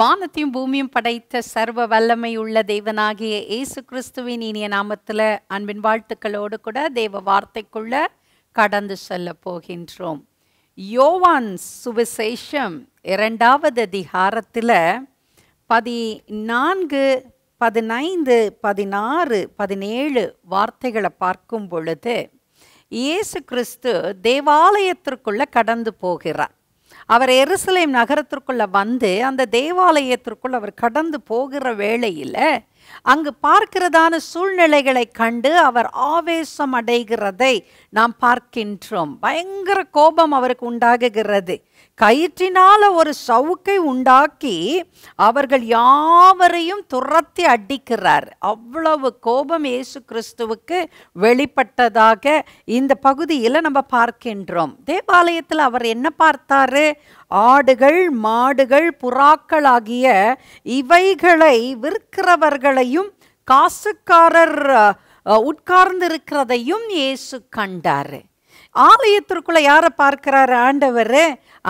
வானத்தையும் பூமியும் படைத்த சர்வ வல்லமை உள்ள தேவனாகிய இயேசு கிறிஸ்துவின் இனிய நாமத்தில் அன்பின் வாழ்த்துக்களோடு கூட தேவ வார்த்தைக்குள்ள கடந்து செல்ல போகின்றோம் யோவான் சுவிசேஷம் இரண்டாவது அதிகாரத்தில் பதினான்கு பதினைந்து பதினாறு பதினேழு வார்த்தைகளை பார்க்கும் பொழுது இயேசு கிறிஸ்து தேவாலயத்திற்குள்ளே கடந்து போகிறார் அவர் எருசலேம் நகரத்திற்குள்ளே வந்து அந்த தேவாலயத்திற்குள் அவர் கடந்து போகிற வேளையில் அங்கு பார்க்கிறதான சூழ்நிலைகளை கண்டு அவர் ஆவேசம் அடைகிறதை நாம் பார்க்கின்றோம் பயங்கர கோபம் அவருக்கு உண்டாகுகிறது கயிற்றினால ஒரு சவுக்கை உண்டாக்கி அவர்கள் யாவரையும் துரத்தி அடிக்கிறார் அவ்வளவு கோபம் இயேசு கிறிஸ்துவுக்கு வெளிப்பட்டதாக இந்த பகுதியில் நம்ம பார்க்கின்றோம் தேவாலயத்தில் அவர் என்ன பார்த்தாரு ஆடுகள் மாடுகள் புறாக்கள் ஆகிய இவைகளை விற்கிறவர்களையும் காசுக்காரர் உட்கார்ந்திருக்கிறதையும் இயேசு கண்டார் ஆலயத்திற்குள்ள யாரை பார்க்கிறாரு ஆண்டவர்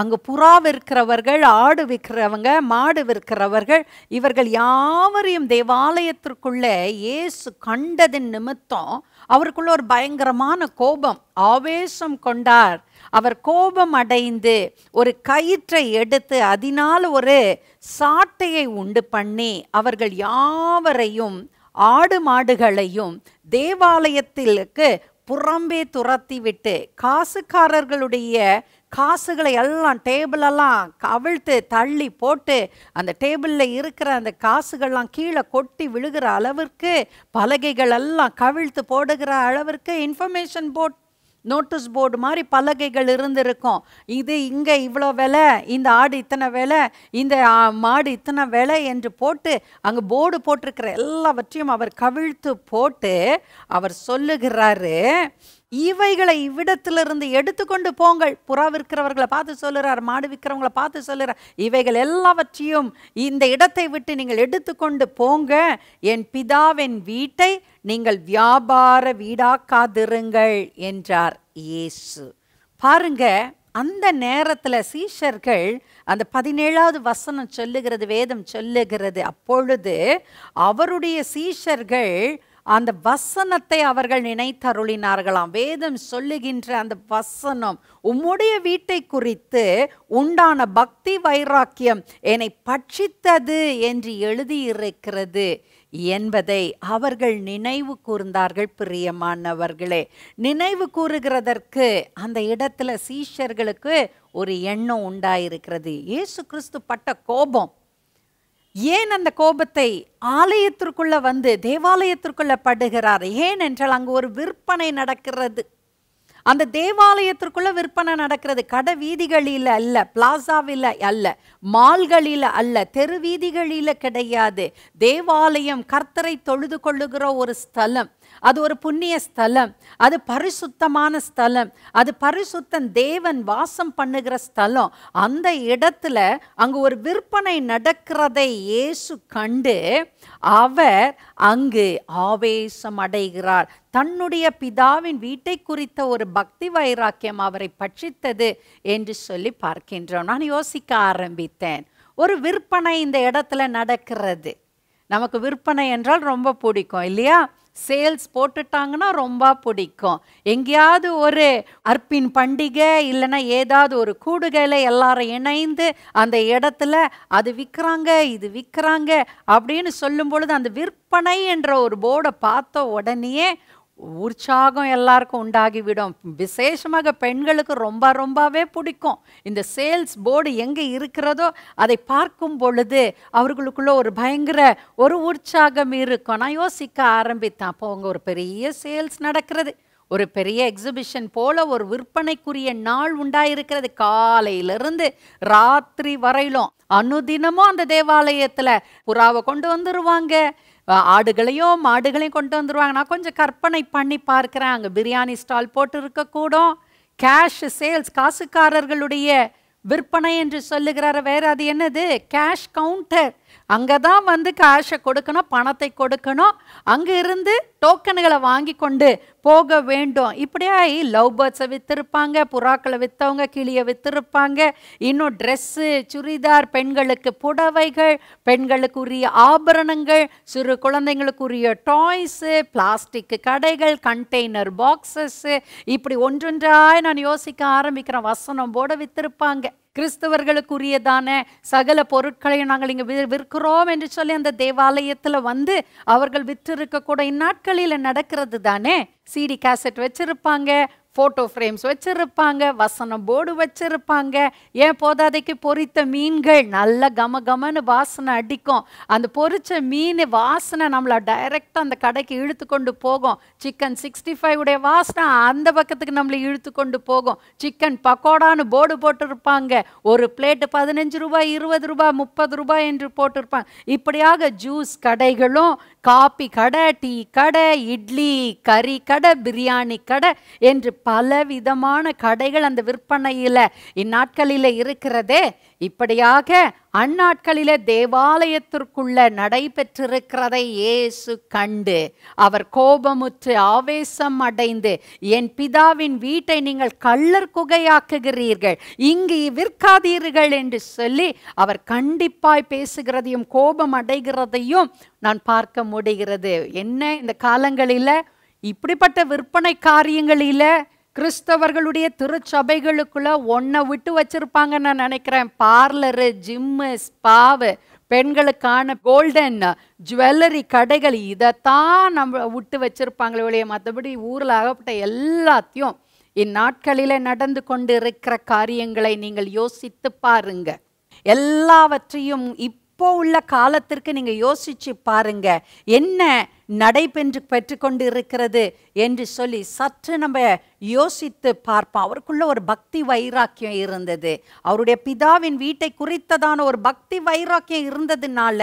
அங்கு புறா விற்கிறவர்கள் ஆடு விற்கிறவங்க மாடு விற்கிறவர்கள் இவர்கள் யாவரையும் தேவாலயத்திற்குள்ளே இயேசு கண்டதின் நிமித்தம் அவருக்குள்ள ஒரு பயங்கரமான கோபம் ஆவேசம் கொண்டார் அவர் கோபம் அடைந்து ஒரு கயிற்றை எடுத்து அதனால் ஒரு சாட்டையை உண்டு பண்ணி அவர்கள் யாவரையும் ஆடு மாடுகளையும் தேவாலயத்திற்கு புறம்பே துரத்திவிட்டு காசுக்காரர்களுடைய காசுகளை எல்லாம் டேபிளெல்லாம் கவிழ்த்து தள்ளி போட்டு அந்த டேபிளில் இருக்கிற அந்த காசுகள்லாம் கீழே கொட்டி விழுகிற அளவிற்கு பலகைகள் எல்லாம் கவிழ்த்து போடுகிற அளவிற்கு இன்ஃபர்மேஷன் போர்ட் நோட்டீஸ் போர்டு மாதிரி பலகைகள் இருந்திருக்கும் இது இங்கே இவ்வளோ விலை இந்த ஆடு இத்தனை விலை இந்த மாடு இத்தனை விலை என்று போட்டு அங்கே போர்டு போட்டிருக்கிற எல்லாவற்றையும் அவர் கவிழ்த்து போட்டு அவர் சொல்லுகிறாரு இவைகளை இவ்விடத்திலிருந்து எடுத்துக்கொண்டு போங்கள் புறா விற்கிறவர்களை பார்த்து சொல்லுறார் மாடு விற்கிறவங்களை பார்த்து சொல்லுறார் இவைகள் எல்லாவற்றையும் இந்த இடத்தை விட்டு நீங்கள் எடுத்துக்கொண்டு போங்க என் பிதாவின் வீட்டை நீங்கள் வியாபார வீடாக்காதிருங்கள் என்றார் இயேசு பாருங்க அந்த நேரத்தில் சீஷர்கள் அந்த பதினேழாவது வசனம் சொல்லுகிறது வேதம் சொல்லுகிறது அப்பொழுது அவருடைய சீஷர்கள் அந்த வசனத்தை அவர்கள் நினைத்தருளினார்களாம் வேதம் சொல்லுகின்ற அந்த வசனம் உம்முடைய வீட்டை குறித்து உண்டான பக்தி வைராக்கியம் என்னை பட்சித்தது என்று எழுதியிருக்கிறது என்பதை அவர்கள் நினைவு கூர்ந்தார்கள் பிரியமானவர்களே நினைவு கூறுகிறதற்கு அந்த இடத்துல சீஷர்களுக்கு ஒரு எண்ணம் உண்டாயிருக்கிறது இயேசு கிறிஸ்து பட்ட கோபம் ஏன் அந்த கோபத்தை ஆலயத்திற்குள்ள வந்து தேவாலயத்திற்குள்ள படுகிறார் ஏன் என்றால் அங்கு ஒரு விற்பனை நடக்கிறது அந்த தேவாலயத்திற்குள்ள விற்பனை நடக்கிறது கடை வீதிகளில் அல்ல பிளாசாவில் அல்ல மால்களில் அல்ல தெரு வீதிகளில் கிடையாது தேவாலயம் கர்த்தரை தொழுது கொள்ளுகிற ஒரு ஸ்தலம் அது ஒரு புண்ணிய ஸ்தலம் அது பரிசுத்தமான ஸ்தலம் அது பரிசுத்தன் தேவன் வாசம் பண்ணுகிற ஸ்தலம் அந்த இடத்துல அங்கு ஒரு விற்பனை நடக்கிறதை இயேசு கண்டு அவர் அங்கு ஆவேசம் அடைகிறார் தன்னுடைய பிதாவின் வீட்டை குறித்த ஒரு பக்தி வைராக்கியம் அவரை பட்சித்தது என்று சொல்லி பார்க்கின்றோம் நான் யோசிக்க ஆரம்பித்தேன் ஒரு விற்பனை இந்த இடத்துல நடக்கிறது நமக்கு விற்பனை என்றால் ரொம்ப பிடிக்கும் இல்லையா சேல்ஸ் போட்டுட்டாங்கன்னா ரொம்ப பிடிக்கும் எங்கேயாவது ஒரு அற்பின் பண்டிகை இல்லைன்னா ஏதாவது ஒரு கூடுகையில் எல்லாரும் இணைந்து அந்த இடத்துல அது விற்கிறாங்க இது விற்கிறாங்க அப்படின்னு சொல்லும் பொழுது அந்த விற்பனை என்ற ஒரு போர்டை பார்த்த உடனேயே உற்சாகம் எல்லாருக்கும் உண்டாகிவிடும் விசேஷமாக பெண்களுக்கு ரொம்ப ரொம்பவே பிடிக்கும் இந்த சேல்ஸ் போர்டு எங்கே இருக்கிறதோ அதை பார்க்கும் பொழுது அவர்களுக்குள்ளே ஒரு பயங்கர ஒரு உற்சாகம் இருக்கும் நான் யோசிக்க ஆரம்பித்தேன் அப்போ அவங்க ஒரு பெரிய சேல்ஸ் நடக்கிறது ஒரு பெரிய எக்ஸிபிஷன் போல ஒரு விற்பனைக்குரிய நாள் உண்டாயிருக்கிறது காலையிலிருந்து ராத்திரி வரையிலும் அனுதினமும் அந்த தேவாலயத்தில் புறாவை கொண்டு வந்துருவாங்க ஆடுகளையும் மாடுகளையும் கொண்டு வந்துடுவாங்க நான் கொஞ்சம் கற்பனை பண்ணி பார்க்குறேன் அங்கே பிரியாணி ஸ்டால் போட்டு இருக்கக்கூடும் கேஷ் சேல்ஸ் காசுக்காரர்களுடைய விற்பனை என்று சொல்லுகிறார வேறு அது என்னது கேஷ் கவுண்டர் அங்கே தான் வந்து காஷை கொடுக்கணும் பணத்தை கொடுக்கணும் அங்கே இருந்து டோக்கனுகளை வாங்கி கொண்டு போக வேண்டும் இப்படியாகி லவ் பேர்ட்ஸை விற்றுருப்பாங்க புறாக்களை விற்றவங்க கிளியை விற்றுருப்பாங்க இன்னும் ட்ரெஸ்ஸு சுடிதார் பெண்களுக்கு புடவைகள் பெண்களுக்கு உரிய ஆபரணங்கள் சிறு குழந்தைங்களுக்கு உரிய டாய்ஸு பிளாஸ்டிக் கடைகள் கண்டெய்னர் பாக்ஸஸ்ஸு இப்படி ஒன்றொன்றாய் நான் யோசிக்க ஆரம்பிக்கிறேன் வசனம் போட விற்றுருப்பாங்க கிறிஸ்தவர்களுக்குரியதான சகல பொருட்களை நாங்கள் இங்கே விற்கிறோம் என்று சொல்லி அந்த தேவாலயத்தில் வந்து அவர்கள் விற்றிருக்க கூட இந்நாட்களில் நடக்கிறது தானே சிடி கேசட் வச்சிருப்பாங்க ஃபோட்டோ ஃப்ரேம்ஸ் வச்சுருப்பாங்க வசனம் போர்டு வச்சுருப்பாங்க ஏன் போதாதைக்கு பொறித்த மீன்கள் நல்ல கம கமன்னு வாசனை அடிக்கும் அந்த பொறித்த மீன் வாசனை நம்மளை டைரெக்டாக அந்த கடைக்கு இழுத்து கொண்டு போகும் சிக்கன் சிக்ஸ்டி ஃபைவ் உடைய வாசனை அந்த பக்கத்துக்கு நம்மளை இழுத்து கொண்டு போகும் சிக்கன் பக்கோடான்னு போர்டு போட்டிருப்பாங்க ஒரு பிளேட்டு பதினஞ்சு ரூபாய் இருபது ரூபாய் முப்பது ரூபாய் என்று போட்டிருப்பாங்க இப்படியாக ஜூஸ் கடைகளும் காப்பி கடை டீ கடை இட்லி கறி கடை பிரியாணி கடை என்று பல விதமான கடைகள் அந்த விற்பனையில் இந்நாட்களில் இருக்கிறதே இப்படியாக அந்நாட்களில தேவாலயத்திற்குள்ள நடைபெற்றிருக்கிறதை இயேசு கண்டு அவர் கோபமுற்று ஆவேசம் அடைந்து என் பிதாவின் வீட்டை நீங்கள் கள்ளர் குகையாக்குகிறீர்கள் இங்கு விற்காதீர்கள் என்று சொல்லி அவர் கண்டிப்பாய் பேசுகிறதையும் கோபம் அடைகிறதையும் நான் பார்க்க முடிகிறது என்ன இந்த காலங்களில் இப்படிப்பட்ட விற்பனை காரியங்களில் கிறிஸ்தவர்களுடைய திருச்சபைகளுக்குள்ள ஒன்றை விட்டு வச்சிருப்பாங்க நான் நினைக்கிறேன் பார்லரு ஜிம்மு ஸ்பாவு பெண்களுக்கான கோல்டன் ஜுவல்லரி கடைகள் இதைத்தான் நம்ம விட்டு வச்சிருப்பாங்களே ஒழிய மற்றபடி ஊரில் ஆகப்பட்ட எல்லாத்தையும் இந்நாட்களில் நடந்து கொண்டு இருக்கிற காரியங்களை நீங்கள் யோசித்து பாருங்க எல்லாவற்றையும் இப்போ உள்ள காலத்திற்கு நீங்கள் யோசிச்சு பாருங்க என்ன நடைபெற்று பெற்றுக்கொண்டு இருக்கிறது என்று சொல்லி சற்று நம்ம யோசித்து பார்ப்போம் அவருக்குள்ள ஒரு பக்தி வைராக்கியம் இருந்தது அவருடைய பிதாவின் வீட்டை குறித்ததான ஒரு பக்தி வைராக்கியம் இருந்ததுனால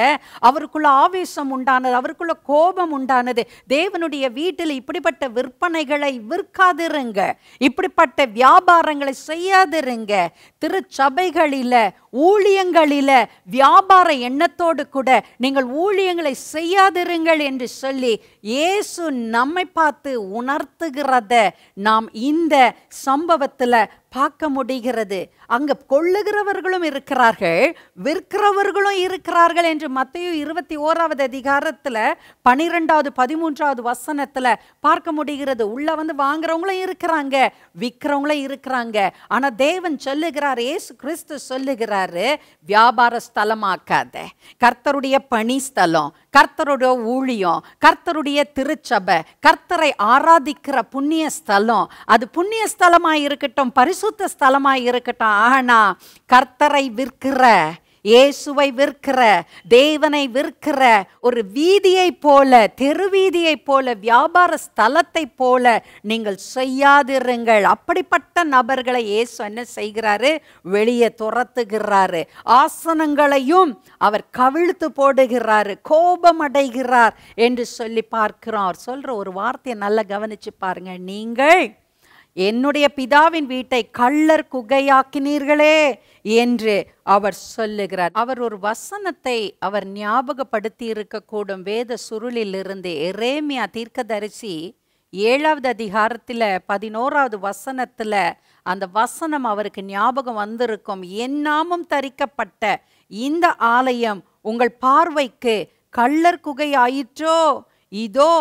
அவருக்குள்ள ஆவேசம் உண்டானது அவருக்குள்ள கோபம் உண்டானது தேவனுடைய வீட்டில் இப்படிப்பட்ட விற்பனைகளை விற்காதிருங்க இப்படிப்பட்ட வியாபாரங்களை செய்யாதிருங்க திருச்சபைகளில ஊழியங்களில வியாபார எண்ணத்தோடு கூட நீங்கள் ஊழியங்களை செய்யாதிருங்கள் என்று சொல்லி சொல்லி இயேசு நம்மை பார்த்து உணர்த்துகிறத நாம் இந்த சம்பவத்தில் பார்க்க முடிகிறது அங்க கொள்ளுகிறவர்களும் இருக்கிறார்கள் விற்கிறவர்களும் இருக்கிறார்கள் என்று மத்திய இருபத்தி ஓராவது அதிகாரத்தில் பனிரெண்டாவது பதிமூன்றாவது வசனத்தில் பார்க்க முடிகிறது உள்ள வந்து வாங்குறவங்களும் இருக்கிறாங்க விற்கிறவங்களும் இருக்கிறாங்க ஆனால் தேவன் சொல்லுகிறார் ஏசு கிறிஸ்து சொல்லுகிறாரு வியாபார ஸ்தலமாக்காத கர்த்தருடைய பணி ஸ்தலம் கர்த்தருடைய ஊழியம் கர்த்தருடைய திருச்சபை கர்த்தரை ஆராதிக்கிற புண்ணிய ஸ்தலம் அது புண்ணிய ஸ்தலமாக இருக்கட்டும் பரிசு பரிசுத்த ஸ்தலமாக இருக்கட்டும் ஆனால் கர்த்தரை விற்கிற இயேசுவை விற்கிற தேவனை விற்கிற ஒரு வீதியை போல தெருவீதியை போல வியாபார ஸ்தலத்தை போல நீங்கள் செய்யாதிருங்கள் அப்படிப்பட்ட நபர்களை இயேசு என்ன செய்கிறாரு வெளியே துரத்துகிறாரு ஆசனங்களையும் அவர் கவிழ்த்து போடுகிறாரு கோபம் அடைகிறார் என்று சொல்லி பார்க்கிறோம் அவர் சொல்ற ஒரு வார்த்தையை நல்லா கவனிச்சு பாருங்க நீங்கள் என்னுடைய பிதாவின் வீட்டை கள்ளர் குகையாக்கினீர்களே என்று அவர் சொல்லுகிறார் அவர் ஒரு வசனத்தை அவர் ஞாபகப்படுத்தி இருக்கக்கூடும் வேத சுருளிலிருந்து எரேமியா தீர்க்க தரிசி ஏழாவது அதிகாரத்தில் பதினோராவது வசனத்தில் அந்த வசனம் அவருக்கு ஞாபகம் வந்திருக்கும் என்னாமும் தரிக்கப்பட்ட இந்த ஆலயம் உங்கள் பார்வைக்கு கள்ளர் குகை ஆயிற்றோ இதோ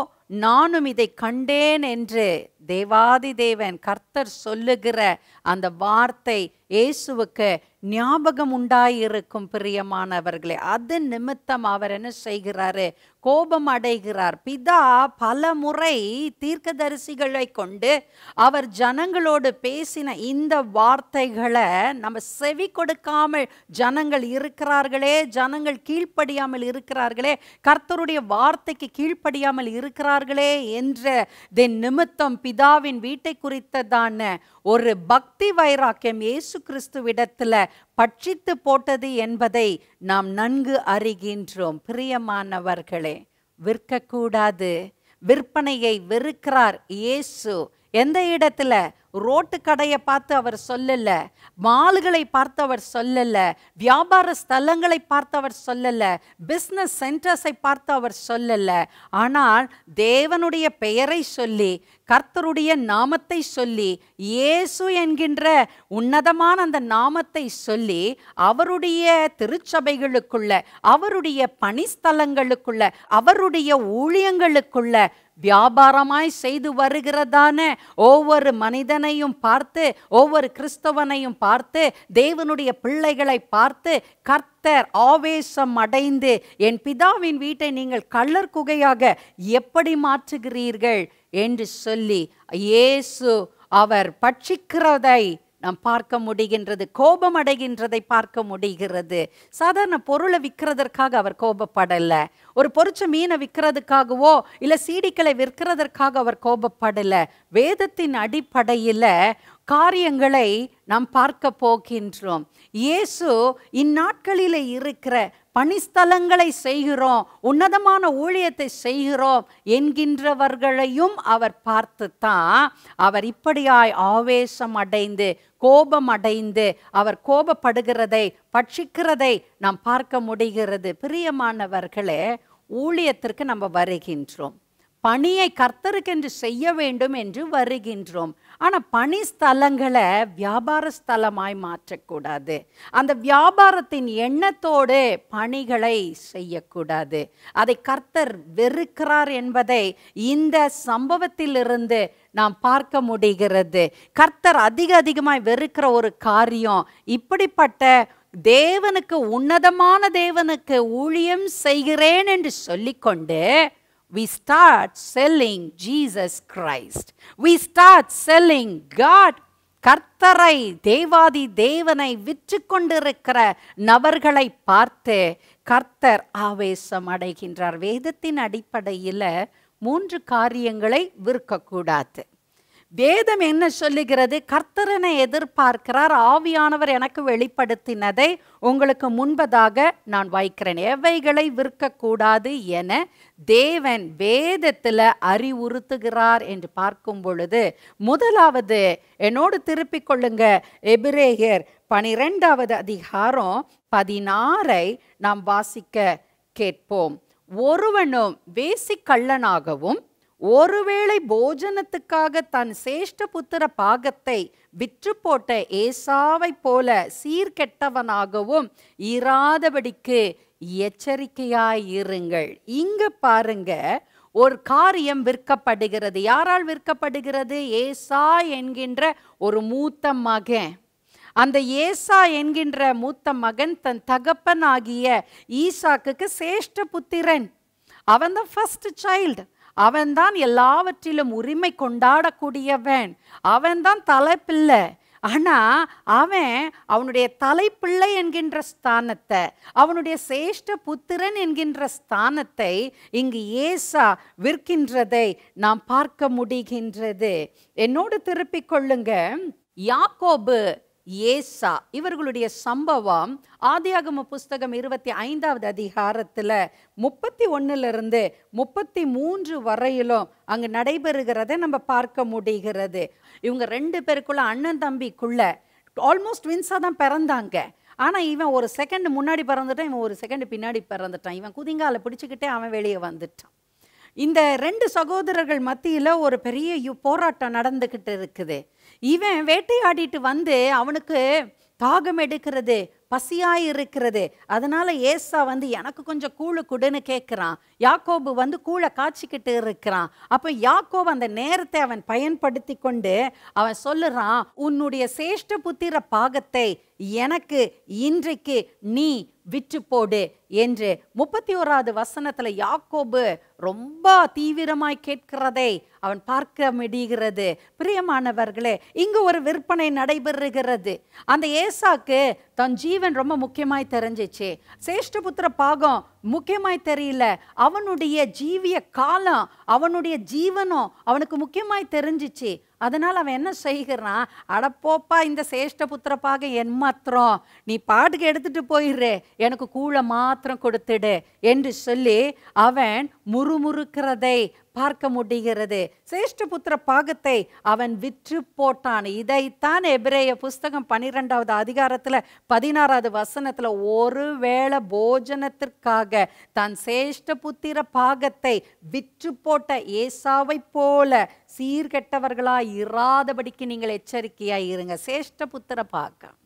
நானும் இதை கண்டேன் என்று தேவாதி தேவன் கர்த்தர் சொல்லுகிற அந்த வார்த்தை இயேசுவுக்கு ஞாபகம் உண்டாயிருக்கும் பிரியமானவர்களே அது நிமித்தம் அவர் என்ன செய்கிறாரு கோபம் அடைகிறார் பிதா பல முறை தீர்க்க தரிசிகளை கொண்டு அவர் ஜனங்களோடு பேசின இந்த வார்த்தைகளை நம்ம செவி கொடுக்காமல் ஜனங்கள் இருக்கிறார்களே ஜனங்கள் கீழ்ப்படியாமல் இருக்கிறார்களே கர்த்தருடைய வார்த்தைக்கு கீழ்ப்படியாமல் இருக்கிறார்களே என்ற நிமித்தம் பி பிதாவின் வீட்டை குறித்ததான ஒரு பக்தி வைராக்கியம் இயேசு கிறிஸ்துவிடத்தில் பட்சித்து போட்டது என்பதை நாம் நன்கு அறிகின்றோம் பிரியமானவர்களே விற்கக்கூடாது விற்பனையை வெறுக்கிறார் இயேசு எந்த இடத்துல ரோட்டு கடையை பார்த்து அவர் சொல்லல மால்களை பார்த்து அவர் சொல்லல வியாபார ஸ்தலங்களை பார்த்து அவர் சொல்லல பிஸ்னஸ் சென்டர்ஸை பார்த்து அவர் சொல்லல ஆனால் தேவனுடைய பெயரை சொல்லி கர்த்தருடைய நாமத்தை சொல்லி இயேசு என்கின்ற உன்னதமான அந்த நாமத்தை சொல்லி அவருடைய திருச்சபைகளுக்குள்ள அவருடைய பணிஸ்தலங்களுக்குள்ள அவருடைய ஊழியங்களுக்குள்ள வியாபாரமாய் செய்து வருகிறதான ஒவ்வொரு மனிதனையும் பார்த்து ஒவ்வொரு கிறிஸ்தவனையும் பார்த்து தேவனுடைய பிள்ளைகளை பார்த்து கர்த்தர் ஆவேசம் அடைந்து என் பிதாவின் வீட்டை நீங்கள் கள்ளர் குகையாக எப்படி மாற்றுகிறீர்கள் என்று சொல்லி இயேசு அவர் பட்சிக்கிறதை நாம் பார்க்க முடிகின்றது கோபம் அடைகின்றதை பார்க்க முடிகிறது சாதாரண பொருளை விற்கிறதற்காக அவர் கோபப்படலை ஒரு பொறிச்ச மீனை விற்கிறதுக்காகவோ இல்லை சீடிக்களை விற்கிறதற்காக அவர் கோபப்படலை வேதத்தின் அடிப்படையில் காரியங்களை நாம் பார்க்க போகின்றோம் இயேசு இந்நாட்களில் இருக்கிற பணிஸ்தலங்களை செய்கிறோம் உன்னதமான ஊழியத்தை செய்கிறோம் என்கின்றவர்களையும் அவர் பார்த்து தான் அவர் இப்படியாய் ஆவேசம் அடைந்து கோபம் அடைந்து அவர் கோபப்படுகிறதை பட்சிக்கிறதை நாம் பார்க்க முடிகிறது பிரியமானவர்களே ஊழியத்திற்கு நம்ம வருகின்றோம் பணியை கர்த்தருக்கென்று செய்ய வேண்டும் என்று வருகின்றோம் ஆனால் பணி ஸ்தலங்களை வியாபார ஸ்தலமாய் மாற்றக்கூடாது அந்த வியாபாரத்தின் எண்ணத்தோடு பணிகளை செய்யக்கூடாது அதை கர்த்தர் வெறுக்கிறார் என்பதை இந்த சம்பவத்திலிருந்து நாம் பார்க்க முடிகிறது கர்த்தர் அதிக அதிகமாய் வெறுக்கிற ஒரு காரியம் இப்படிப்பட்ட தேவனுக்கு உன்னதமான தேவனுக்கு ஊழியம் செய்கிறேன் என்று சொல்லிக்கொண்டு we start selling Jesus Christ. We start selling God கர்த்தரை தேவாதி தேவனை விற்று கொண்டிருக்கிற நபர்களை பார்த்து கர்த்தர் ஆவேசம் அடைகின்றார் வேதத்தின் அடிப்படையில் மூன்று காரியங்களை விற்கக்கூடாது வேதம் என்ன சொல்லுகிறது கர்த்தரனை எதிர்பார்க்கிறார் ஆவியானவர் எனக்கு வெளிப்படுத்தினதை உங்களுக்கு முன்பதாக நான் வைக்கிறேன் எவைகளை விற்கக்கூடாது என தேவன் வேதத்தில் அறிவுறுத்துகிறார் என்று பார்க்கும் பொழுது முதலாவது என்னோடு திருப்பிக் கொள்ளுங்க எபிரேயர் பனிரெண்டாவது அதிகாரம் பதினாறை நாம் வாசிக்க கேட்போம் ஒருவனும் வேசிக்கள்ளனாகவும் ஒருவேளை போஜனத்துக்காக தன் சேஷ்ட புத்திர பாகத்தை விற்று போட்ட ஏசாவைப் போல சீர்கெட்டவனாகவும் இராதபடிக்கு எச்சரிக்கையாய் இருங்கள் இங்க பாருங்க ஒரு காரியம் விற்கப்படுகிறது யாரால் விற்கப்படுகிறது ஏசா என்கின்ற ஒரு மூத்த மகன் அந்த ஏசா என்கின்ற மூத்த மகன் தன் தகப்பன் ஆகிய ஈசாக்குக்கு சேஷ்ட புத்திரன் அவன் தான் ஃபர்ஸ்ட் சைல்டு அவன்தான் எல்லாவற்றிலும் உரிமை கொண்டாடக்கூடியவன் அவன்தான் தலைப்பிள்ளை ஆனால் அவன் அவனுடைய தலைப்பிள்ளை என்கின்ற ஸ்தானத்தை அவனுடைய சேஷ்ட புத்திரன் என்கின்ற ஸ்தானத்தை இங்கு ஏசா விற்கின்றதை நாம் பார்க்க முடிகின்றது என்னோடு திருப்பிக் கொள்ளுங்க யாக்கோபு ஏசா இவர்களுடைய சம்பவம் ஆதியாகம புஸ்தகம் இருபத்தி ஐந்தாவது அதிகாரத்தில் முப்பத்தி ஒன்றுலேருந்து முப்பத்தி மூன்று வரையிலும் அங்கே நடைபெறுகிறத நம்ம பார்க்க முடிகிறது இவங்க ரெண்டு பேருக்குள்ள அண்ணன் தம்பிக்குள்ள ஆல்மோஸ்ட் வின்ஸாக தான் பிறந்தாங்க ஆனால் இவன் ஒரு செகண்ட் முன்னாடி பிறந்துட்டான் இவன் ஒரு செகண்ட் பின்னாடி பிறந்துட்டான் இவன் குதிங்கால பிடிச்சிக்கிட்டே அவன் வெளியே வந்துட்டான் இந்த ரெண்டு சகோதரர்கள் மத்தியில் ஒரு பெரிய போராட்டம் நடந்துக்கிட்டு இருக்குது இவன் வேட்டையாடிட்டு வந்து அவனுக்கு தாகம் எடுக்கிறது பசியாக இருக்கிறது அதனால் ஏசா வந்து எனக்கு கொஞ்சம் கூழு கொடுன்னு கேட்குறான் யாக்கோபு வந்து கூழை காய்ச்சிக்கிட்டு இருக்கிறான் அப்போ யாக்கோபு அந்த நேரத்தை அவன் பயன்படுத்தி கொண்டு அவன் சொல்லுறான் உன்னுடைய சேஷ்ட புத்திர பாகத்தை எனக்கு இன்றைக்கு நீ விற்று போடு என்று முப்பத்தி ஓராவது வசனத்தில் யாக்கோபு ரொம்ப தீவிரமாய் கேட்கிறதை அவன் பார்க்க முடிகிறது பிரியமானவர்களே இங்கு ஒரு விற்பனை நடைபெறுகிறது அந்த ஏசாக்கு தன் ஜீவன் ரொம்ப முக்கியமாய் தெரிஞ்சிச்சு சேஷ்டபுத்திர பாகம் முக்கியமாய் தெரியல அவனுடைய ஜீவிய காலம் அவனுடைய ஜீவனம் அவனுக்கு முக்கியமாய் தெரிஞ்சிச்சு அதனால் அவன் என்ன செய்கிறான் அடப்போப்பா இந்த சேஷ்ட புத்திரப்பாக என் மாத்திரம் நீ பாட்டுக்கு எடுத்துகிட்டு போயிடுறே எனக்கு கூழை மாத்திரம் கொடுத்துடு என்று சொல்லி அவன் முறுமுறுக்கிறதை பார்க்க முடிகிறது சிரேஷ்டபுத்திர பாகத்தை அவன் விற்று போட்டான் இதைத்தான் எபிரேய புஸ்தகம் பன்னிரெண்டாவது அதிகாரத்தில் பதினாறாவது வசனத்தில் ஒருவேளை போஜனத்திற்காக சிரேஷ்ட சிரேஷ்டபுத்திர பாகத்தை விற்று போட்ட ஏசாவை போல சீர்கெட்டவர்களாக இராதபடிக்கு நீங்கள் எச்சரிக்கையாக இருங்க சிரேஷ்டபுத்திர பாகம்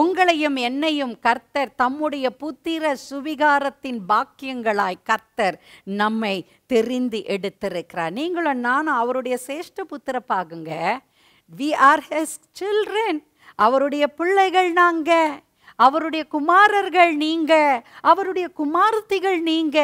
உங்களையும் என்னையும் கர்த்தர் தம்முடைய புத்திர சுவிகாரத்தின் பாக்கியங்களாய் கர்த்தர் நம்மை தெரிந்து எடுத்திருக்கிறார் நீங்களும் நானும் அவருடைய சிரேஷ்ட புத்திர பாகுங்க வி ஆர் ஹெஸ் சில்ட்ரன் அவருடைய பிள்ளைகள் நாங்கள் அவருடைய குமாரர்கள் நீங்க அவருடைய குமாரத்திகள் நீங்க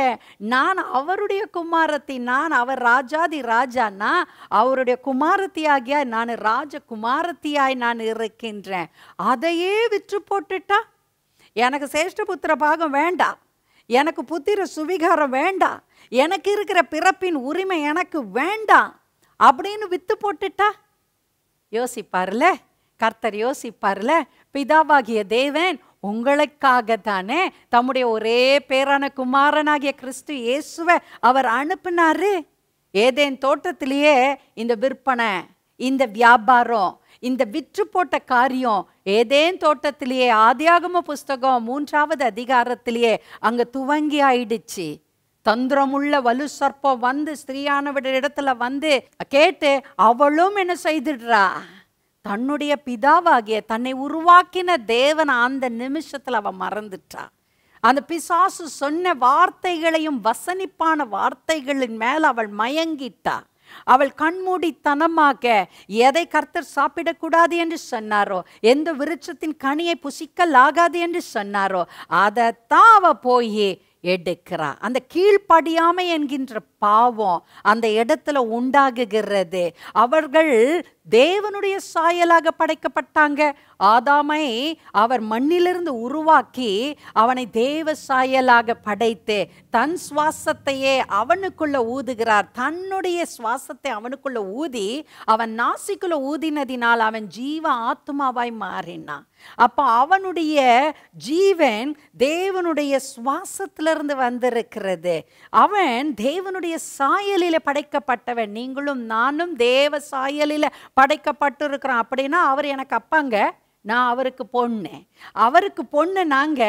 நான் அவருடைய குமாரத்தி நான் அவர் ராஜாதி ராஜானா அவருடைய குமாரத்தியாகிய நான் ராஜ குமாரத்தியாய் நான் இருக்கின்றேன் அதையே விற்று போட்டுட்டா எனக்கு சேஷ்டபுத்திர பாகம் வேண்டாம் எனக்கு புத்திர சுவிகாரம் வேண்டாம் எனக்கு இருக்கிற பிறப்பின் உரிமை எனக்கு வேண்டாம் அப்படின்னு வித்து போட்டுட்டா யோசிப்பார்ல கர்த்தர் யோசிப்பார்ல பிதாவாகிய தேவன் உங்களுக்காக தானே தம்முடைய ஒரே பேரான குமாரனாகிய கிறிஸ்து இயேசுவை அவர் அனுப்புனாரு ஏதேன் தோட்டத்திலேயே இந்த விற்பனை இந்த வியாபாரம் இந்த விற்று போட்ட காரியம் ஏதேன் தோட்டத்திலேயே ஆதியாகம புஸ்தகம் மூன்றாவது அதிகாரத்திலேயே அங்கே துவங்கி ஆயிடுச்சு தந்திரமுள்ள வலு சர்ப்பம் வந்து ஸ்திரீயானவிட இடத்துல வந்து கேட்டு அவளும் என்ன செய்துடுறா தன்னுடைய பிதாவாகிய தன்னை உருவாக்கின தேவனை அந்த நிமிஷத்தில் அவன் மறந்துட்டா அந்த பிசாசு சொன்ன வார்த்தைகளையும் வசனிப்பான வார்த்தைகளின் மேல் அவள் மயங்கிட்டா அவள் கண்மூடித்தனமாக எதை கர்த்தர் சாப்பிடக்கூடாது என்று சொன்னாரோ எந்த விருட்சத்தின் கனியை புசிக்கலாகாது என்று சொன்னாரோ அதைத்தான் அவ போய் எடுக்கிறா அந்த கீழ்ப்படியாமை என்கின்ற பாவம் அந்த இடத்துல உண்டாகுகிறது அவர்கள் தேவனுடைய சாயலாக படைக்கப்பட்டாங்க ஆதாமை அவர் மண்ணிலிருந்து உருவாக்கி அவனை தேவ சாயலாக படைத்து தன் சுவாசத்தையே அவனுக்குள்ள ஊதுகிறார் தன்னுடைய சுவாசத்தை அவனுக்குள்ள ஊதி அவன் நாசிக்குள்ள ஊதினதினால் அவன் ஜீவ ஆத்மாவாய் மாறினான் அப்ப அவனுடைய ஜீவன் தேவனுடைய சுவாசத்திலிருந்து வந்திருக்கிறது அவன் தேவனுடைய தேவனுடைய சாயலில் படைக்கப்பட்டவன் நீங்களும் நானும் தேவ சாயலில் படைக்கப்பட்டு இருக்கிறோம் அப்படின்னா அவர் எனக்கு அப்பாங்க நான் அவருக்கு பொண்ணு அவருக்கு பொண்ணு நாங்க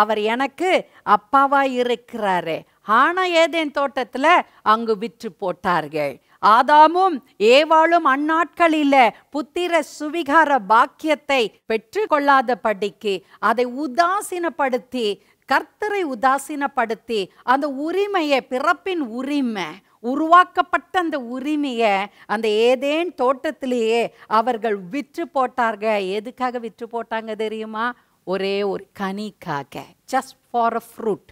அவர் எனக்கு அப்பாவா இருக்கிறாரு ஆனா ஏதேன் தோட்டத்துல அங்கு விற்று போட்டார்கள் ஆதாமும் ஏவாளும் அந்நாட்களில் புத்திர சுவிகார பாக்கியத்தை பெற்று கொள்ளாத படிக்கு அதை உதாசீனப்படுத்தி கர்த்தரை உதாசீனப்படுத்தி அந்த உரிமையை பிறப்பின் உரிமை உருவாக்கப்பட்ட அந்த உரிமையை அந்த ஏதேன் தோட்டத்திலேயே அவர்கள் விற்று போட்டாங்க எதுக்காக விற்று போட்டாங்க தெரியுமா ஒரே ஒரு கனிக்காக ஜஸ்ட் ஃபார் அ ஃப்ரூட்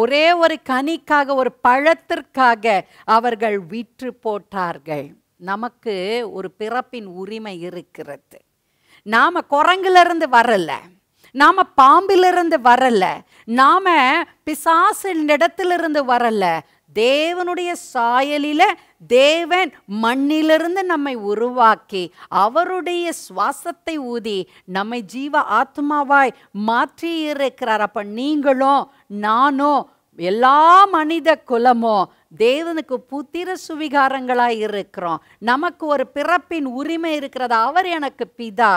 ஒரே ஒரு கனிக்காக ஒரு பழத்திற்காக அவர்கள் விற்று போட்டார்கள் நமக்கு ஒரு பிறப்பின் உரிமை இருக்கிறது நாம் இருந்து வரலை நாம பாம்பிலிருந்து வரல நாம பிசாசின் இடத்திலிருந்து வரல தேவனுடைய சாயலில தேவன் மண்ணிலிருந்து நம்மை உருவாக்கி அவருடைய சுவாசத்தை ஊதி நம்மை ஜீவ ஆத்மாவாய் மாற்றி இருக்கிறார் அப்ப நீங்களும் நானும் எல்லா மனித குலமும் தேவனுக்கு புத்திர சுவிகாரங்களாக இருக்கிறோம் நமக்கு ஒரு பிறப்பின் உரிமை இருக்கிறது அவர் எனக்கு பிதா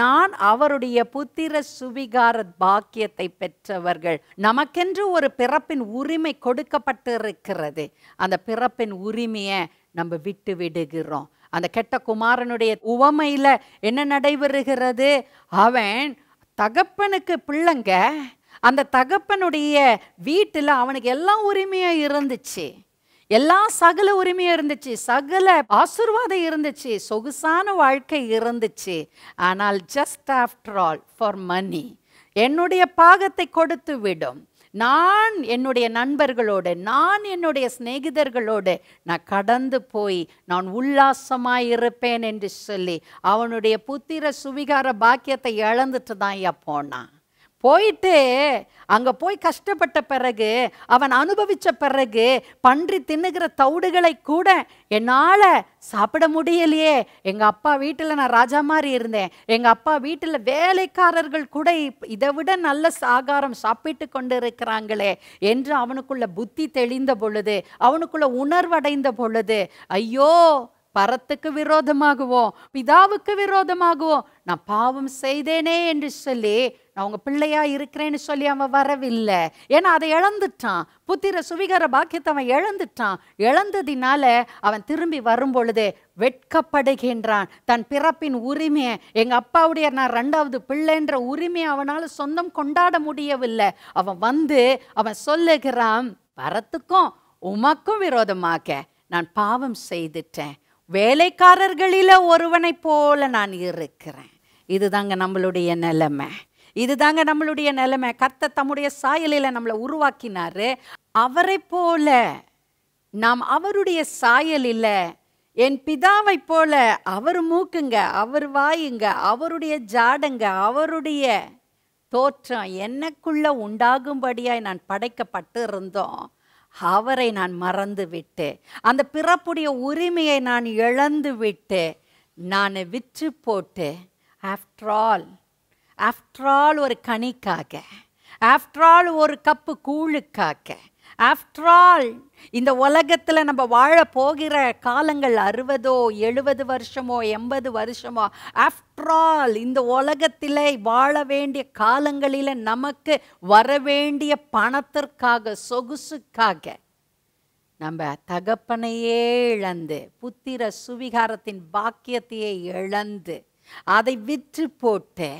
நான் அவருடைய புத்திர சுவிகார பாக்கியத்தை பெற்றவர்கள் நமக்கென்று ஒரு பிறப்பின் உரிமை கொடுக்கப்பட்டு இருக்கிறது அந்த பிறப்பின் உரிமையை நம்ம விட்டு விடுகிறோம் அந்த கெட்ட குமாரனுடைய உவமையில் என்ன நடைபெறுகிறது அவன் தகப்பனுக்கு பிள்ளைங்க அந்த தகப்பனுடைய வீட்டில் அவனுக்கு எல்லா உரிமையும் இருந்துச்சு எல்லா சகல உரிமையும் இருந்துச்சு சகல ஆசிர்வாதம் இருந்துச்சு சொகுசான வாழ்க்கை இருந்துச்சு ஆனால் just after all for money என்னுடைய பாகத்தை கொடுத்து விடும் நான் என்னுடைய நண்பர்களோடு நான் என்னுடைய சிநேகிதர்களோடு நான் கடந்து போய் நான் உல்லாசமாக இருப்பேன் என்று சொல்லி அவனுடைய புத்திர சுவிகார பாக்கியத்தை இழந்துட்டு தான் ஐயா போனான் போயிட்டு அங்கே போய் கஷ்டப்பட்ட பிறகு அவன் அனுபவித்த பிறகு பன்றி தின்னுகிற தவிடுகளை கூட என்னால் சாப்பிட முடியலையே எங்கள் அப்பா வீட்டில் நான் ராஜா மாதிரி இருந்தேன் எங்கள் அப்பா வீட்டில் வேலைக்காரர்கள் கூட இதை விட நல்ல சாகாரம் சாப்பிட்டு கொண்டு இருக்கிறாங்களே என்று அவனுக்குள்ள புத்தி தெளிந்த பொழுது அவனுக்குள்ள உணர்வடைந்த பொழுது ஐயோ பரத்துக்கு விரோதமாகவோ பிதாவுக்கு விரோதமாகவோ நான் பாவம் செய்தேனே என்று சொல்லி நான் உங்க பிள்ளையா இருக்கிறேன்னு சொல்லி அவன் வரவில்லை ஏன்னா அதை இழந்துட்டான் புத்திர சுவிகர பாக்கியத்தை அவன் இழந்துட்டான் இழந்ததினால அவன் திரும்பி வரும் பொழுது வெட்கப்படுகின்றான் தன் பிறப்பின் உரிமையை எங்கள் அப்பாவுடைய நான் ரெண்டாவது பிள்ளைன்ற உரிமையை அவனால் சொந்தம் கொண்டாட முடியவில்லை அவன் வந்து அவன் சொல்லுகிறான் பரத்துக்கும் உமக்கும் விரோதமாக நான் பாவம் செய்துட்டேன் வேலைக்காரர்களில் ஒருவனை போல நான் இருக்கிறேன் இதுதாங்க நம்மளுடைய நிலைமை இதுதாங்க நம்மளுடைய நிலைமை கத்த தம்முடைய சாயலில் நம்மளை உருவாக்கினார் அவரை போல நாம் அவருடைய சாயலில் என் பிதாவை போல அவர் மூக்குங்க அவர் வாயுங்க அவருடைய ஜாடங்க அவருடைய தோற்றம் எனக்குள்ள உண்டாகும்படியாய் நான் படைக்கப்பட்டு இருந்தோம் அவரை நான் மறந்து விட்டு அந்த பிறப்புடைய உரிமையை நான் இழந்து விட்டு நான் விற்று போட்டு ஆஃப்டர் ஆல் ஆஃப்டர் ஆல் ஒரு கனிக்காக ஆஃப்டர் ஆல் ஒரு கப்பு கூழுக்காக ஆஃப்டர் ஆல் இந்த உலகத்தில் நம்ம வாழ போகிற காலங்கள் அறுபதோ எழுபது வருஷமோ எண்பது வருஷமோ ஆஃப்டர் ஆல் இந்த உலகத்தில் வாழ வேண்டிய காலங்களில் நமக்கு வர வேண்டிய பணத்திற்காக சொகுசுக்காக நம்ம தகப்பனையே இழந்து புத்திர சுவிகாரத்தின் பாக்கியத்தையே இழந்து அதை விற்று போட்டு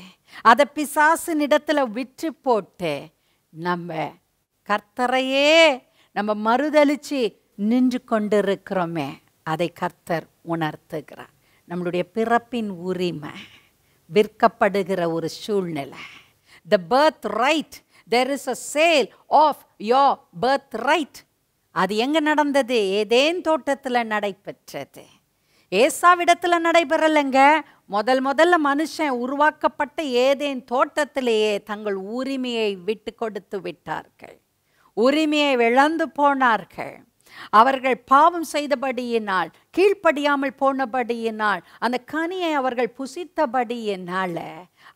அதை பிசாசின் இடத்துல விற்று போட்டு நம்ம கர்த்தரையே நம்ம மறுதளிச்சு நின்று கொண்டிருக்கிறோமே அதை கர்த்தர் உணர்த்துகிறார் நம்மளுடைய பிறப்பின் உரிமை விற்கப்படுகிற ஒரு சூழ்நிலை the birthright there is a sale of your birthright அது எங்கே நடந்தது ஏதேன் தோட்டத்தில் நடைபெற்றது ஏசாவிடத்தில் நடைபெறலைங்க முதல் முதல்ல மனுஷன் உருவாக்கப்பட்ட ஏதேன் தோட்டத்திலேயே தங்கள் உரிமையை விட்டு கொடுத்து விட்டார்கள் உரிமையை விழந்து போனார்கள் அவர்கள் பாவம் செய்தபடியினால் கீழ்ப்படியாமல் போனபடியினால் அந்த கனியை அவர்கள் புசித்தபடியினால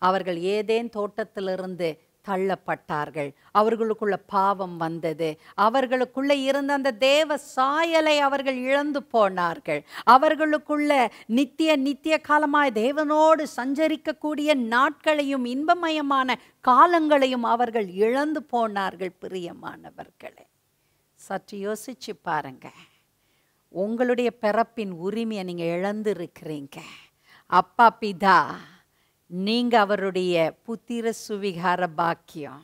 அவர்கள் ஏதேன் தோட்டத்திலிருந்து தள்ளப்பட்டார்கள் அவர்களுக்குள்ள பாவம் வந்தது அவர்களுக்குள்ளே இருந்த அந்த தேவ சாயலை அவர்கள் இழந்து போனார்கள் அவர்களுக்குள்ள நித்திய நித்திய காலமாய் தேவனோடு சஞ்சரிக்கக்கூடிய நாட்களையும் இன்பமயமான காலங்களையும் அவர்கள் இழந்து போனார்கள் பிரியமானவர்களே சற்று யோசிச்சு பாருங்க உங்களுடைய பிறப்பின் உரிமையை நீங்கள் இழந்து இருக்கிறீங்க அப்பா பிதா நீங்கள் அவருடைய புத்திர சுவிகார பாக்கியம்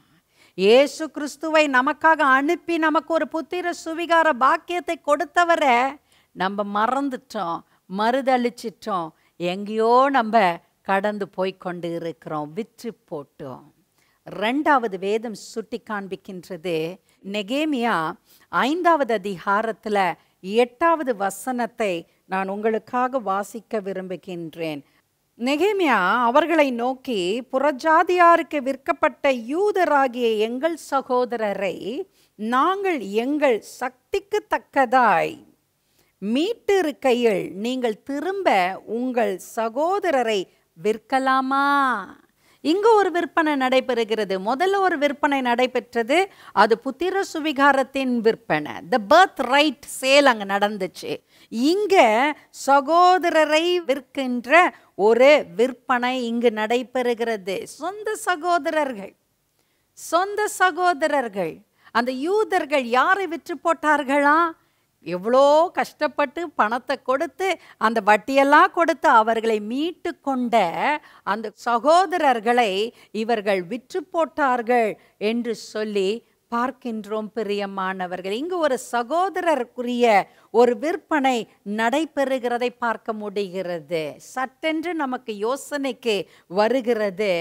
ஏசு கிறிஸ்துவை நமக்காக அனுப்பி நமக்கு ஒரு புத்திர சுவிகார பாக்கியத்தை கொடுத்தவரை நம்ம மறந்துட்டோம் மறுதளிச்சிட்டோம் எங்கேயோ நம்ம கடந்து கொண்டு இருக்கிறோம் விற்று போட்டோம் ரெண்டாவது வேதம் சுட்டி காண்பிக்கின்றது நெகேமியா ஐந்தாவது அதிகாரத்தில் எட்டாவது வசனத்தை நான் உங்களுக்காக வாசிக்க விரும்புகின்றேன் நெகேமியா அவர்களை நோக்கி புறஜாதியாருக்கு விற்கப்பட்ட யூதராகிய எங்கள் சகோதரரை நாங்கள் எங்கள் சக்திக்கு தக்கதாய் மீட்டு இருக்கையில் நீங்கள் திரும்ப உங்கள் சகோதரரை விற்கலாமா இங்கு ஒரு விற்பனை நடைபெறுகிறது முதல்ல ஒரு விற்பனை நடைபெற்றது அது புத்திர சுவிகாரத்தின் விற்பனை த பர்த் ரைட் சேல் அங்கே நடந்துச்சு இங்கே சகோதரரை விற்கின்ற ஒரு விற்பனை இங்கு நடைபெறுகிறது சொந்த சகோதரர்கள் சொந்த சகோதரர்கள் அந்த யூதர்கள் யாரை விற்று போட்டார்களா எவ்வளோ கஷ்டப்பட்டு பணத்தை கொடுத்து அந்த வட்டியெல்லாம் கொடுத்து அவர்களை மீட்டு கொண்ட அந்த சகோதரர்களை இவர்கள் விற்று போட்டார்கள் என்று சொல்லி பார்க்கின்றோம் பிரியமானவர்கள் இங்கு ஒரு சகோதரருக்குரிய ஒரு விற்பனை நடைபெறுகிறதை பார்க்க முடிகிறது சட்டென்று நமக்கு யோசனைக்கு வருகிறது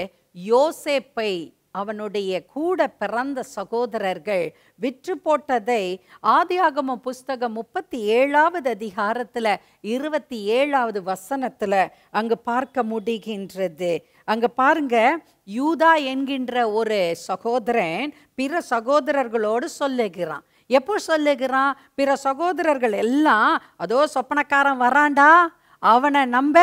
யோசேப்பை அவனுடைய கூட பிறந்த சகோதரர்கள் விற்று போட்டதை ஆதியாகம புஸ்தகம் முப்பத்தி ஏழாவது அதிகாரத்தில் இருபத்தி ஏழாவது வசனத்தில் அங்கு பார்க்க முடிகின்றது அங்க பாருங்க யூதா என்கின்ற ஒரு சகோதரன் பிற சகோதரர்களோடு சொல்லுகிறான் எப்போ சொல்லுகிறான் பிற சகோதரர்கள் எல்லாம் அதோ சொப்பனக்காரன் வராண்டா அவனை நம்ப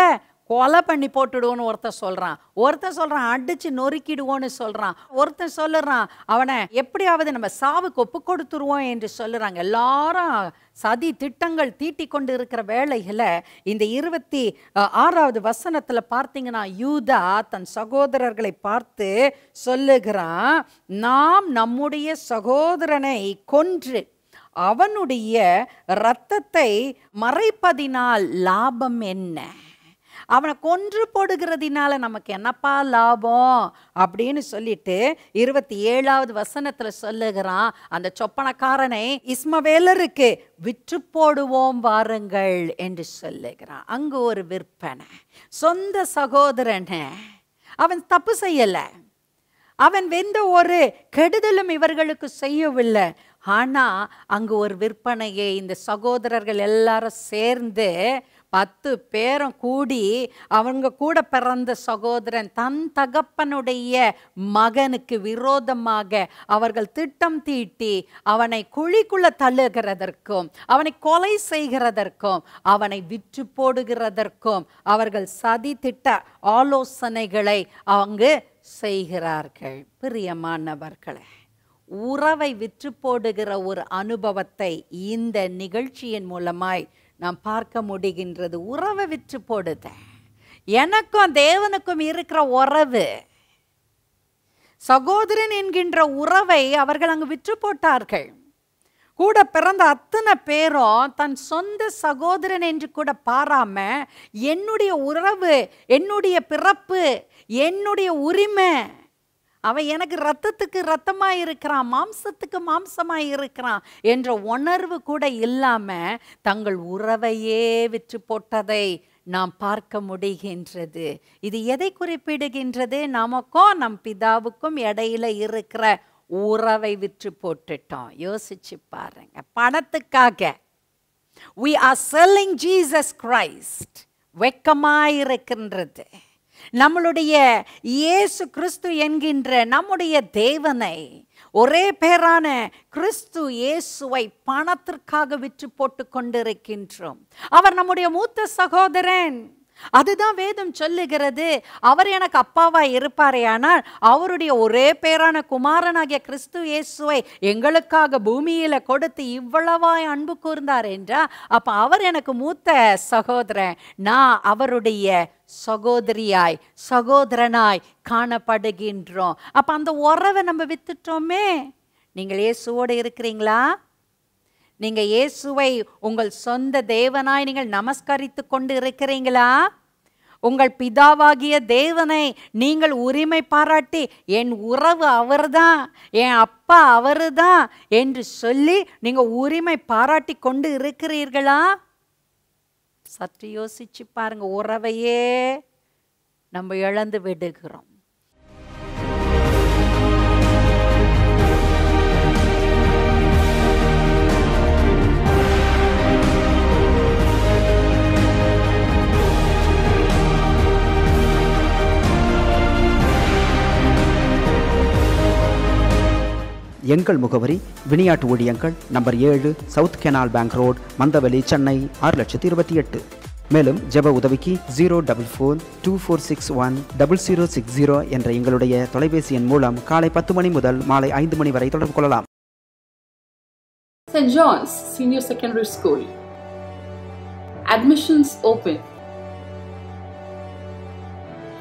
கொலை பண்ணி போட்டுடுவோன்னு ஒருத்தன் சொல்கிறான் ஒருத்தன் சொல்கிறான் அடித்து நொறுக்கிடுவோன்னு சொல்கிறான் ஒருத்தன் சொல்லுறான் அவனை எப்படியாவது நம்ம சாவுக்கு ஒப்பு கொடுத்துருவோம் என்று சொல்லுறாங்க எல்லாரும் சதி திட்டங்கள் தீட்டி கொண்டு இருக்கிற வேலைகள இந்த இருபத்தி ஆறாவது வசனத்தில் பார்த்தீங்கன்னா யூதா தன் சகோதரர்களை பார்த்து சொல்லுகிறான் நாம் நம்முடைய சகோதரனை கொன்று அவனுடைய இரத்தத்தை மறைப்பதினால் லாபம் என்ன அவனை கொன்று போடுகிறதுனால நமக்கு என்னப்பா லாபம் அப்படின்னு சொல்லிட்டு இருபத்தி ஏழாவது வசனத்தில் சொல்லுகிறான் அந்த சொப்பனக்காரனை இஸ்மவேலருக்கு விற்று போடுவோம் வாருங்கள் என்று சொல்லுகிறான் அங்கு ஒரு விற்பனை சொந்த சகோதரனை அவன் தப்பு செய்யலை அவன் வெந்த ஒரு கெடுதலும் இவர்களுக்கு செய்யவில்லை ஆனால் அங்கு ஒரு விற்பனையை இந்த சகோதரர்கள் எல்லாரும் சேர்ந்து பத்து பேரும் கூடி அவங்க கூட பிறந்த சகோதரன் தன் தகப்பனுடைய மகனுக்கு விரோதமாக அவர்கள் திட்டம் தீட்டி அவனை குழிக்குள்ள தள்ளுகிறதற்கும் அவனை கொலை செய்கிறதற்கும் அவனை விற்று போடுகிறதற்கும் அவர்கள் சதி திட்ட ஆலோசனைகளை அவங்க செய்கிறார்கள் பிரியமானவர்களே உறவை விற்று போடுகிற ஒரு அனுபவத்தை இந்த நிகழ்ச்சியின் மூலமாய் நாம் பார்க்க முடிகின்றது உறவை விற்று போடுத எனக்கும் தேவனுக்கும் இருக்கிற உறவு சகோதரன் என்கின்ற உறவை அவர்கள் அங்கு விற்று போட்டார்கள் கூட பிறந்த அத்தனை பேரும் தன் சொந்த சகோதரன் என்று கூட பாராம என்னுடைய உறவு என்னுடைய பிறப்பு என்னுடைய உரிமை அவன் எனக்கு ரத்தத்துக்கு ரத்தமாக இருக்கிறான் மாம்சத்துக்கு மாம்சமாக இருக்கிறான் என்ற உணர்வு கூட இல்லாமல் தங்கள் உறவையே விற்று போட்டதை நாம் பார்க்க முடிகின்றது இது எதை குறிப்பிடுகின்றது நமக்கும் நம் பிதாவுக்கும் இடையில இருக்கிற உறவை விற்று போட்டுட்டோம் யோசிச்சு பாருங்க பணத்துக்காக we are selling Jesus Christ வெக்கமாயிருக்கின்றது நம்மளுடைய இயேசு கிறிஸ்து என்கின்ற நம்முடைய தேவனை ஒரே பேரான கிறிஸ்து இயேசுவை பணத்திற்காக விற்று போட்டு கொண்டிருக்கின்றோம் அவர் நம்முடைய மூத்த சகோதரன் அதுதான் வேதம் சொல்லுகிறது அவர் எனக்கு அப்பாவா இருப்பாரே ஆனால் அவருடைய ஒரே பேரான குமாரனாகிய கிறிஸ்து இயேசுவை எங்களுக்காக பூமியில கொடுத்து இவ்வளவாய் அன்பு கூர்ந்தார் என்றா அப்போ அவர் எனக்கு மூத்த சகோதரன் நான் அவருடைய சகோதரியாய் சகோதரனாய் காணப்படுகின்றோம் அப்போ அந்த உறவை நம்ம வித்துட்டோமே நீங்கள் இயேசுவோடு இருக்கிறீங்களா நீங்கள் இயேசுவை உங்கள் சொந்த தேவனாய் நீங்கள் நமஸ்கரித்து கொண்டு இருக்கிறீங்களா உங்கள் பிதாவாகிய தேவனை நீங்கள் உரிமை பாராட்டி என் உறவு அவர்தான் என் அப்பா அவரு தான் என்று சொல்லி நீங்கள் உரிமை பாராட்டி கொண்டு இருக்கிறீர்களா சற்று யோசிச்சு பாருங்க உறவையே நம்ம இழந்து விடுகிறோம் எங்கள் முகவரி விளையாட்டு ஊழியங்கள் நம்பர் ஏழு South Canal Bank Road Mandaveli Chennai ஆறு லட்சத்தி இருபத்தி எட்டு மேலும் ஜெப உதவிக்கு zero double four two four six one double zero six zero என்ற எங்களுடைய தொலைபேசி எண் மூலம் காலை பத்து மணி முதல் மாலை ஐந்து மணி வரை தொடர்பு கொள்ளலாம் St. John's Senior Secondary School. Admissions open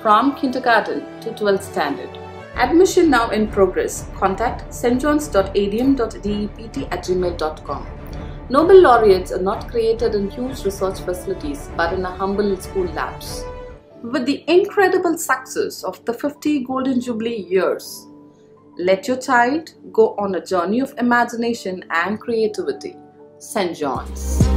from kindergarten to 12th standard. Admission now in progress. Contact stjohns.adm.dept at gmail.com. Nobel laureates are not created in huge research facilities but in humble school labs. With the incredible success of the 50 Golden Jubilee years, let your child go on a journey of imagination and creativity. St. John's.